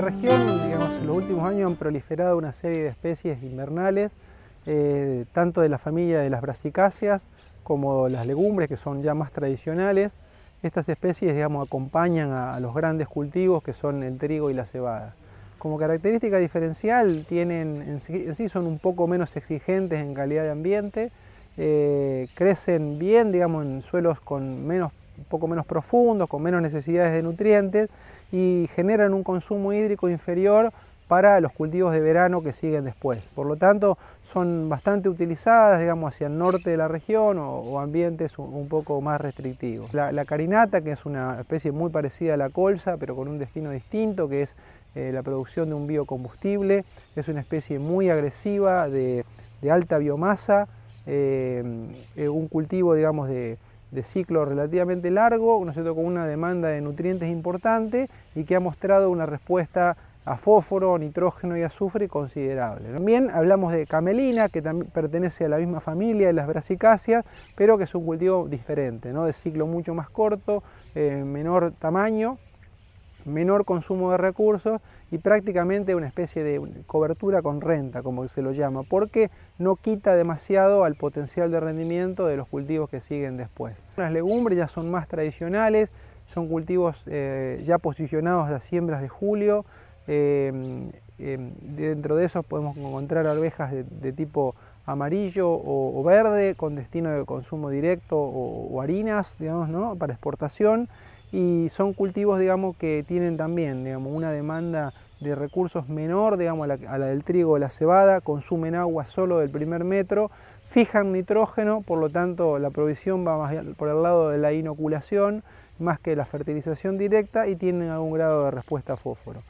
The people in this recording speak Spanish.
región, digamos, en los últimos años han proliferado una serie de especies invernales, eh, tanto de la familia de las brasicáceas como las legumbres, que son ya más tradicionales. Estas especies, digamos, acompañan a, los grandes cultivos que son el trigo y la cebada. Como característica diferencial, tienen en sí, son un poco menos exigentes en calidad de ambiente, eh, crecen bien, digamos, en suelos con menos un poco menos profundos, con menos necesidades de nutrientes y generan un consumo hídrico inferior para los cultivos de verano que siguen después. Por lo tanto, son bastante utilizadas, digamos, hacia el norte de la región o, ambientes un, poco más restrictivos. La, carinata, que es una especie muy parecida a la colza, pero con un destino distinto, que es eh, la producción de un biocombustible, es una especie muy agresiva de, alta biomasa, eh, eh, un cultivo, digamos, de, de ciclo relativamente largo, con una demanda de nutrientes importante y que ha mostrado una respuesta a fósforo, nitrógeno y azufre considerable. También hablamos de camelina, que también pertenece a la misma familia de las brasicáceas, pero que es un cultivo diferente, ¿no? de ciclo mucho más corto, eh, menor tamaño, menor consumo de recursos y prácticamente una especie de cobertura con renta, como se lo llama, porque no quita demasiado al potencial de rendimiento de los cultivos que siguen después. Las legumbres ya son más tradicionales, son cultivos eh, ya posicionados a siembras de julio. Em, em, dentro de esos podemos encontrar arvejas de, tipo amarillo o, verde con destino de consumo directo o, o harinas, digamos, ¿no? para exportación y son cultivos digamos, que tienen también una demanda de recursos menor digamos, a, la, a la del trigo o la cebada, consumen agua solo del primer metro, fijan nitrógeno, por lo tanto la provisión va más por el lado de la inoculación más que la fertilización directa y tienen algún grado de respuesta a fósforo.